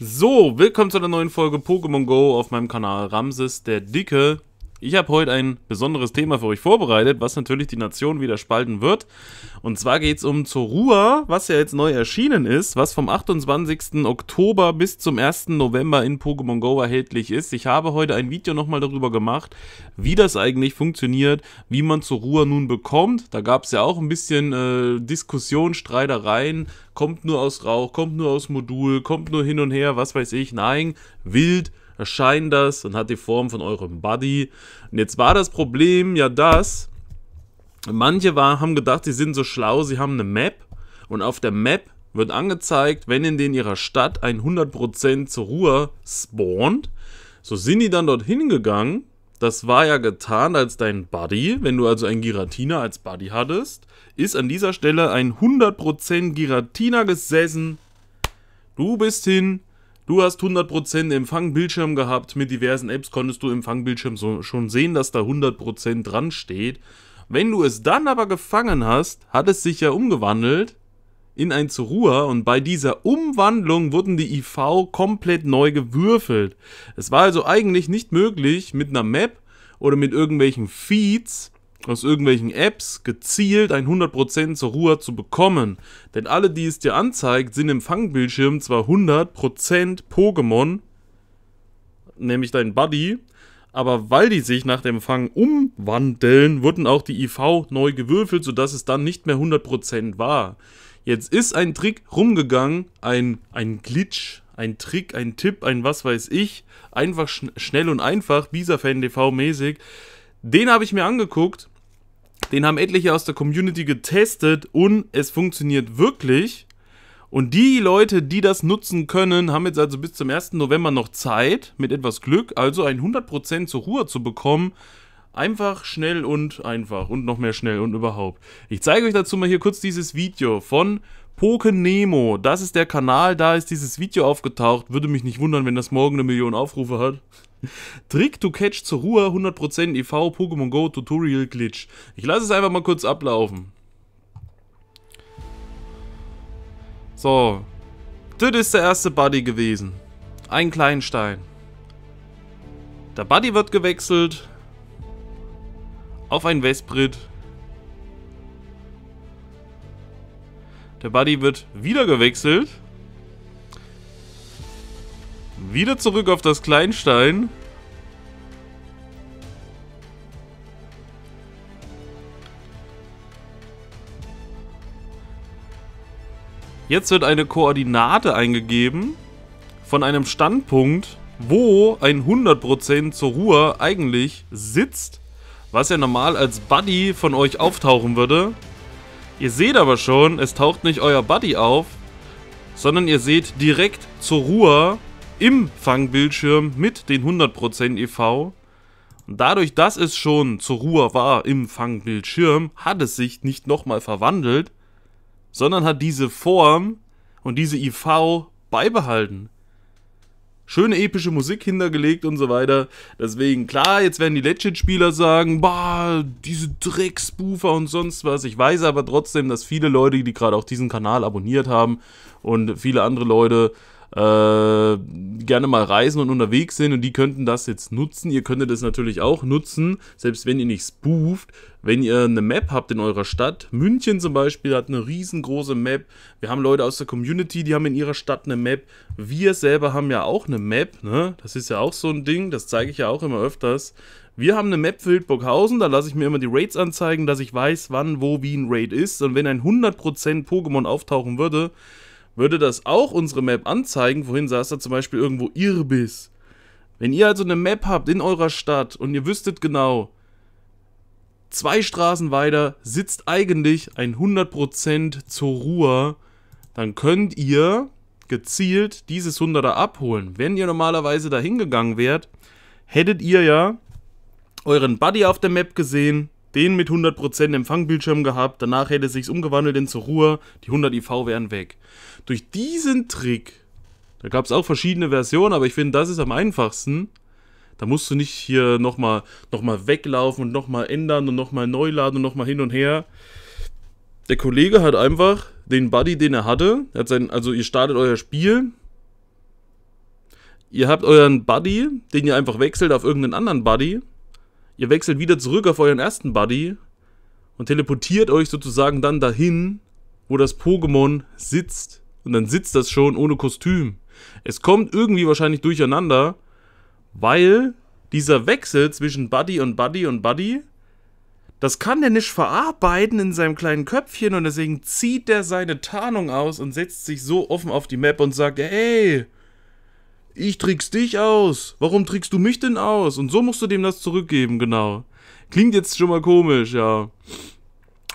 So, willkommen zu einer neuen Folge Pokémon Go auf meinem Kanal Ramses der Dicke. Ich habe heute ein besonderes Thema für euch vorbereitet, was natürlich die Nation wieder spalten wird. Und zwar geht es um Zorua, was ja jetzt neu erschienen ist, was vom 28. Oktober bis zum 1. November in Pokémon Go erhältlich ist. Ich habe heute ein Video nochmal darüber gemacht, wie das eigentlich funktioniert, wie man Zorua nun bekommt. Da gab es ja auch ein bisschen äh, Diskussion, Streitereien. Kommt nur aus Rauch, kommt nur aus Modul, kommt nur hin und her, was weiß ich. Nein, wild erscheint das und hat die Form von eurem Buddy. Und jetzt war das Problem ja das, manche war, haben gedacht, sie sind so schlau, sie haben eine Map und auf der Map wird angezeigt, wenn in den ihrer Stadt ein 100% zur Ruhe spawnt. So sind die dann dorthin gegangen. Das war ja getan als dein Buddy. Wenn du also einen Giratina als Buddy hattest, ist an dieser Stelle ein 100% Giratina gesessen. Du bist hin, Du hast 100% Empfangbildschirm gehabt. Mit diversen Apps konntest du Empfangbildschirm so, schon sehen, dass da 100% dran steht. Wenn du es dann aber gefangen hast, hat es sich ja umgewandelt in ein Zerua und bei dieser Umwandlung wurden die IV komplett neu gewürfelt. Es war also eigentlich nicht möglich, mit einer Map oder mit irgendwelchen Feeds aus irgendwelchen Apps gezielt ein 100% zur Ruhe zu bekommen. Denn alle, die es dir anzeigt, sind im Fangbildschirm zwar 100% Pokémon, nämlich dein Buddy, aber weil die sich nach dem Fang umwandeln, wurden auch die IV neu gewürfelt, sodass es dann nicht mehr 100% war. Jetzt ist ein Trick rumgegangen, ein, ein Glitch, ein Trick, ein Tipp, ein was weiß ich, einfach schn schnell und einfach, Visa-Fan-TV-mäßig, den habe ich mir angeguckt. Den haben etliche aus der Community getestet und es funktioniert wirklich. Und die Leute, die das nutzen können, haben jetzt also bis zum 1. November noch Zeit, mit etwas Glück, also ein 100% zur Ruhe zu bekommen. Einfach, schnell und einfach und noch mehr schnell und überhaupt. Ich zeige euch dazu mal hier kurz dieses Video von Pokenemo. Das ist der Kanal, da ist dieses Video aufgetaucht. Würde mich nicht wundern, wenn das morgen eine Million Aufrufe hat. Trick to catch zur Ruhe, 100% EV Pokémon Go, Tutorial Glitch. Ich lasse es einfach mal kurz ablaufen. So. Das ist der erste Buddy gewesen. Ein Kleinstein. Der Buddy wird gewechselt. Auf ein Vesprit. Der Buddy wird wieder gewechselt. Wieder zurück auf das Kleinstein. Jetzt wird eine Koordinate eingegeben von einem Standpunkt, wo ein 100% zur Ruhe eigentlich sitzt, was ja normal als Buddy von euch auftauchen würde. Ihr seht aber schon, es taucht nicht euer Buddy auf, sondern ihr seht direkt zur Ruhe im Fangbildschirm mit den 100% EV. Und dadurch, dass es schon zur Ruhe war im Fangbildschirm, hat es sich nicht nochmal verwandelt, sondern hat diese Form und diese IV e beibehalten. Schöne epische Musik hintergelegt und so weiter. Deswegen, klar, jetzt werden die Legit-Spieler sagen, bah, diese Drecksbufer und sonst was. Ich weiß aber trotzdem, dass viele Leute, die gerade auch diesen Kanal abonniert haben und viele andere Leute, äh, gerne mal reisen und unterwegs sind und die könnten das jetzt nutzen. Ihr könntet es natürlich auch nutzen, selbst wenn ihr nicht spooft. Wenn ihr eine Map habt in eurer Stadt, München zum Beispiel hat eine riesengroße Map. Wir haben Leute aus der Community, die haben in ihrer Stadt eine Map. Wir selber haben ja auch eine Map, ne? Das ist ja auch so ein Ding, das zeige ich ja auch immer öfters. Wir haben eine Map für Hildburghausen, da lasse ich mir immer die Raids anzeigen, dass ich weiß, wann, wo, wie ein Raid ist. Und wenn ein 100% Pokémon auftauchen würde, würde das auch unsere Map anzeigen. Wohin saß da zum Beispiel irgendwo Irbis? Wenn ihr also eine Map habt in eurer Stadt und ihr wüsstet genau, zwei Straßen weiter sitzt eigentlich ein 100% zur Ruhe, dann könnt ihr gezielt dieses 100er abholen. Wenn ihr normalerweise da hingegangen wärt, hättet ihr ja euren Buddy auf der Map gesehen, den mit 100% Empfangbildschirm gehabt, danach hätte es sich umgewandelt in zur Ruhe, die 100 IV wären weg. Durch diesen Trick, da gab es auch verschiedene Versionen, aber ich finde, das ist am einfachsten. Da musst du nicht hier nochmal noch mal weglaufen und nochmal ändern und nochmal neu laden und nochmal hin und her. Der Kollege hat einfach den Buddy, den er hatte, er hat sein, also ihr startet euer Spiel, ihr habt euren Buddy, den ihr einfach wechselt auf irgendeinen anderen Buddy Ihr wechselt wieder zurück auf euren ersten Buddy und teleportiert euch sozusagen dann dahin, wo das Pokémon sitzt. Und dann sitzt das schon ohne Kostüm. Es kommt irgendwie wahrscheinlich durcheinander, weil dieser Wechsel zwischen Buddy und Buddy und Buddy, das kann der nicht verarbeiten in seinem kleinen Köpfchen und deswegen zieht der seine Tarnung aus und setzt sich so offen auf die Map und sagt, ey, ich trickst dich aus. Warum trickst du mich denn aus? Und so musst du dem das zurückgeben, genau. Klingt jetzt schon mal komisch, ja.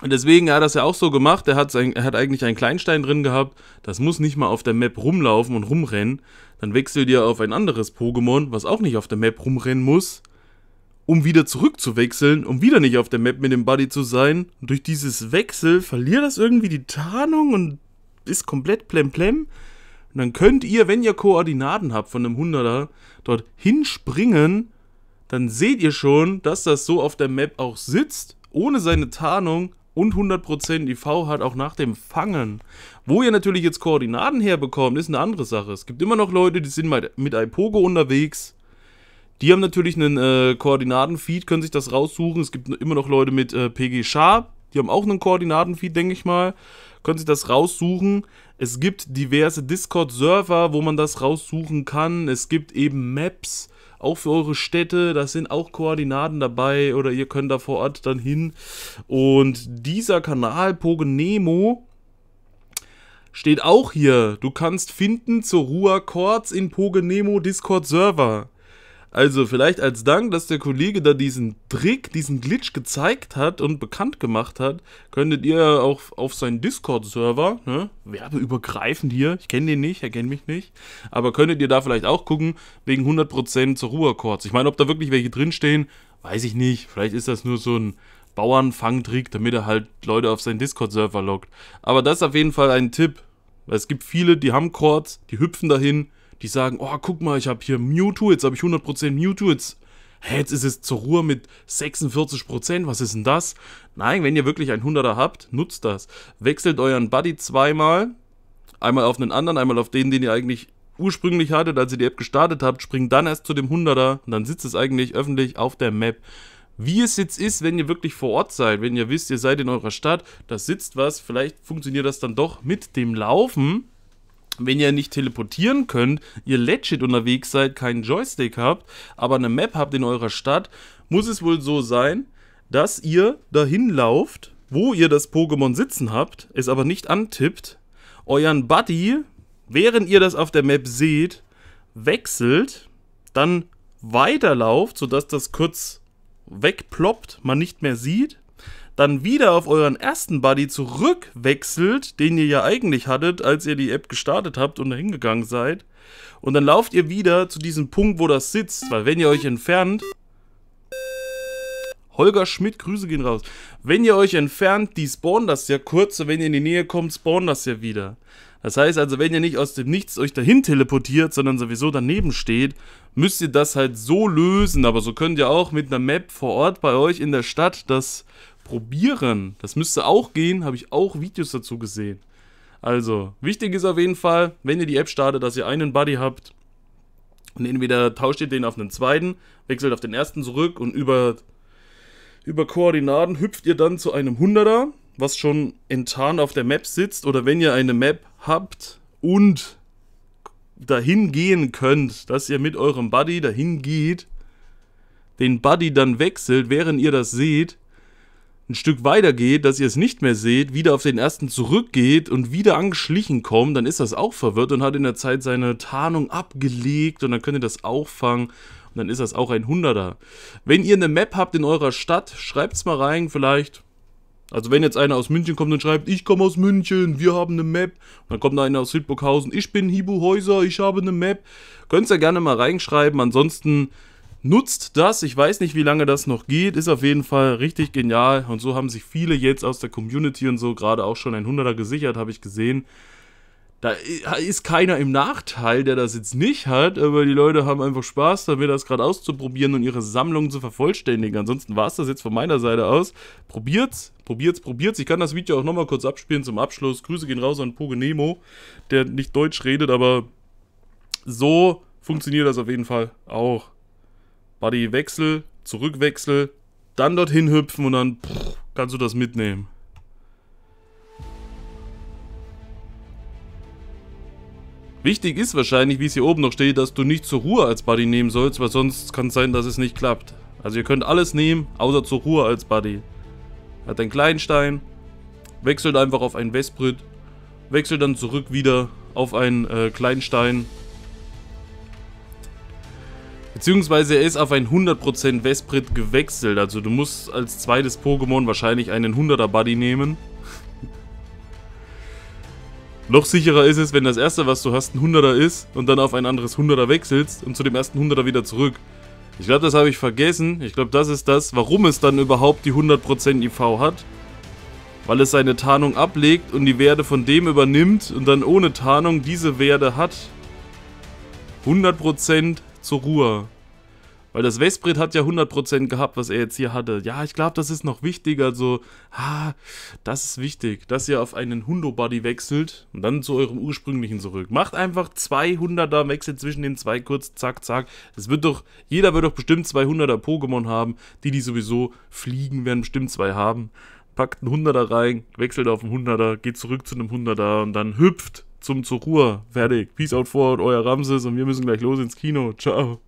Und deswegen hat er das ja auch so gemacht. Er hat, sein, er hat eigentlich einen Kleinstein drin gehabt. Das muss nicht mal auf der Map rumlaufen und rumrennen. Dann wechselt ihr auf ein anderes Pokémon, was auch nicht auf der Map rumrennen muss, um wieder zurückzuwechseln, um wieder nicht auf der Map mit dem Buddy zu sein. Und durch dieses Wechsel verliert das irgendwie die Tarnung und ist komplett plemplem. Plem. Und dann könnt ihr, wenn ihr Koordinaten habt von einem 100er, dort hinspringen. Dann seht ihr schon, dass das so auf der Map auch sitzt, ohne seine Tarnung und 100% IV hat, auch nach dem Fangen. Wo ihr natürlich jetzt Koordinaten herbekommt, ist eine andere Sache. Es gibt immer noch Leute, die sind mit iPogo unterwegs. Die haben natürlich einen äh, Koordinatenfeed, können sich das raussuchen. Es gibt immer noch Leute mit äh, PG Sharp, die haben auch einen Koordinatenfeed, denke ich mal. Können sich das raussuchen. Es gibt diverse Discord-Server, wo man das raussuchen kann. Es gibt eben Maps, auch für eure Städte. Da sind auch Koordinaten dabei oder ihr könnt da vor Ort dann hin. Und dieser Kanal Pogenemo steht auch hier. Du kannst finden zur Ruhr Chords in Pogenemo Discord Server. Also vielleicht als Dank, dass der Kollege da diesen Trick, diesen Glitch gezeigt hat und bekannt gemacht hat, könntet ihr auch auf seinen Discord-Server, ne, werbeübergreifend hier, ich kenne den nicht, er kennt mich nicht, aber könntet ihr da vielleicht auch gucken, wegen 100% zur Ruhe-Chords. Ich meine, ob da wirklich welche drinstehen, weiß ich nicht. Vielleicht ist das nur so ein Bauernfangtrick, damit er halt Leute auf seinen Discord-Server lockt. Aber das ist auf jeden Fall ein Tipp. Weil es gibt viele, die haben Chords, die hüpfen dahin, die sagen, oh, guck mal, ich habe hier Mewtwo, jetzt habe ich 100% Mewtwo, jetzt, hä, jetzt ist es zur Ruhe mit 46%, was ist denn das? Nein, wenn ihr wirklich einen 100er habt, nutzt das. Wechselt euren Buddy zweimal, einmal auf einen anderen, einmal auf den, den ihr eigentlich ursprünglich hattet, als ihr die App gestartet habt, springt dann erst zu dem 100er und dann sitzt es eigentlich öffentlich auf der Map. Wie es jetzt ist, wenn ihr wirklich vor Ort seid, wenn ihr wisst, ihr seid in eurer Stadt, da sitzt was, vielleicht funktioniert das dann doch mit dem Laufen, wenn ihr nicht teleportieren könnt, ihr legit unterwegs seid, keinen Joystick habt, aber eine Map habt in eurer Stadt, muss es wohl so sein, dass ihr dahin lauft, wo ihr das Pokémon sitzen habt, es aber nicht antippt, euren Buddy, während ihr das auf der Map seht, wechselt, dann weiterlauft, sodass das kurz wegploppt, man nicht mehr sieht dann wieder auf euren ersten Buddy zurückwechselt, den ihr ja eigentlich hattet, als ihr die App gestartet habt und hingegangen seid. Und dann lauft ihr wieder zu diesem Punkt, wo das sitzt, weil wenn ihr euch entfernt... Holger Schmidt, Grüße gehen raus. Wenn ihr euch entfernt, die spawnen das ja kurz und wenn ihr in die Nähe kommt, spawnen das ja wieder. Das heißt also, wenn ihr nicht aus dem Nichts euch dahin teleportiert, sondern sowieso daneben steht, müsst ihr das halt so lösen. Aber so könnt ihr auch mit einer Map vor Ort bei euch in der Stadt das probieren. Das müsste auch gehen, habe ich auch Videos dazu gesehen. Also, wichtig ist auf jeden Fall, wenn ihr die App startet, dass ihr einen Buddy habt und entweder tauscht ihr den auf einen zweiten, wechselt auf den ersten zurück und über, über Koordinaten hüpft ihr dann zu einem Hunderter, was schon enttarnt auf der Map sitzt oder wenn ihr eine Map habt und dahin gehen könnt, dass ihr mit eurem Buddy dahin geht, den Buddy dann wechselt, während ihr das seht, ein Stück weiter geht, dass ihr es nicht mehr seht, wieder auf den ersten zurückgeht und wieder angeschlichen kommt, dann ist das auch verwirrt und hat in der Zeit seine Tarnung abgelegt und dann könnt ihr das auch fangen und dann ist das auch ein Hunderter. Wenn ihr eine Map habt in eurer Stadt, schreibt es mal rein vielleicht. Also wenn jetzt einer aus München kommt und schreibt, ich komme aus München, wir haben eine Map. Und dann kommt einer aus Hildburghausen, ich bin Hibu Häuser, ich habe eine Map. Könnt ihr ja gerne mal reinschreiben, ansonsten nutzt das. Ich weiß nicht, wie lange das noch geht. Ist auf jeden Fall richtig genial. Und so haben sich viele jetzt aus der Community und so gerade auch schon ein Hunderter gesichert, habe ich gesehen. Da ist keiner im Nachteil, der das jetzt nicht hat, aber die Leute haben einfach Spaß damit, das gerade auszuprobieren und ihre Sammlung zu vervollständigen. Ansonsten war es das jetzt von meiner Seite aus. Probiert's, probiert's, probiert's. Ich kann das Video auch nochmal kurz abspielen zum Abschluss. Grüße gehen raus an Pogenemo, der nicht Deutsch redet, aber so funktioniert das auf jeden Fall auch. Buddy, Wechsel, Zurückwechsel, dann dorthin hüpfen und dann pff, kannst du das mitnehmen. Wichtig ist wahrscheinlich, wie es hier oben noch steht, dass du nicht zur Ruhe als Buddy nehmen sollst, weil sonst kann es sein, dass es nicht klappt. Also ihr könnt alles nehmen, außer zur Ruhe als Buddy. Hat einen kleinen Stein, wechselt einfach auf einen Westbrit, wechselt dann zurück wieder auf einen äh, kleinen Stein Beziehungsweise er ist auf ein 100% Vesprit gewechselt. Also du musst als zweites Pokémon wahrscheinlich einen 100er Buddy nehmen. Noch sicherer ist es, wenn das erste, was du hast, ein 100er ist und dann auf ein anderes 100er wechselst und zu dem ersten 100er wieder zurück. Ich glaube, das habe ich vergessen. Ich glaube, das ist das, warum es dann überhaupt die 100% IV hat. Weil es seine Tarnung ablegt und die Werte von dem übernimmt und dann ohne Tarnung diese Werte hat. 100% zur Ruhe. Weil das Westbrett hat ja 100% gehabt, was er jetzt hier hatte. Ja, ich glaube, das ist noch wichtiger. Also, ah, das ist wichtig, dass ihr auf einen hundo buddy wechselt und dann zu eurem ursprünglichen zurück. Macht einfach 200er Wechsel zwischen den zwei kurz, zack, zack. Es wird doch, jeder wird doch bestimmt 200er Pokémon haben. Die, die sowieso fliegen, werden bestimmt zwei haben. Packt einen 100er rein, wechselt auf einen 100er, geht zurück zu einem 100er und dann hüpft zum zur Ruhe. Fertig. Peace out forward, euer Ramses und wir müssen gleich los ins Kino. Ciao.